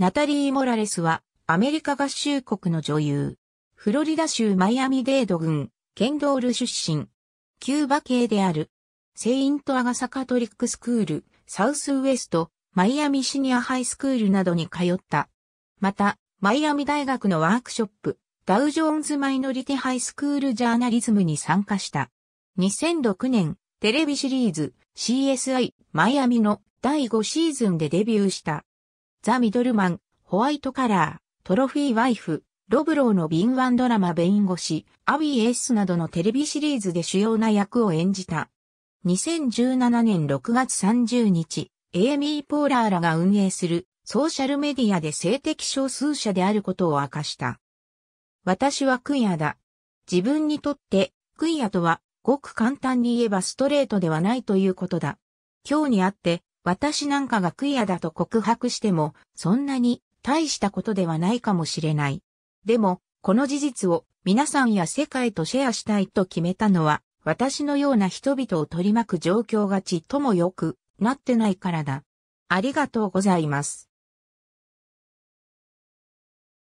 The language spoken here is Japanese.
ナタリー・モラレスは、アメリカ合衆国の女優。フロリダ州マイアミデード郡、ケンドール出身。キューバ系である。セイント・アガサ・カトリック・スクール、サウスウエスト、マイアミシニアハイスクールなどに通った。また、マイアミ大学のワークショップ、ダウジョーンズ・マイノリティハイスクール・ジャーナリズムに参加した。2006年、テレビシリーズ、CSI、マイアミの第5シーズンでデビューした。ザ・ミドルマン、ホワイトカラー、トロフィー・ワイフ、ロブローの敏腕ドラマ弁護士、アビー・エイスなどのテレビシリーズで主要な役を演じた。2017年6月30日、エイミー・ポーラーらが運営するソーシャルメディアで性的少数者であることを明かした。私はクイアだ。自分にとってクイアとはごく簡単に言えばストレートではないということだ。今日にあって私なんかがクイアだと告白しても、そんなに大したことではないかもしれない。でも、この事実を皆さんや世界とシェアしたいと決めたのは、私のような人々を取り巻く状況がちっともよくなってないからだ。ありがとうございます。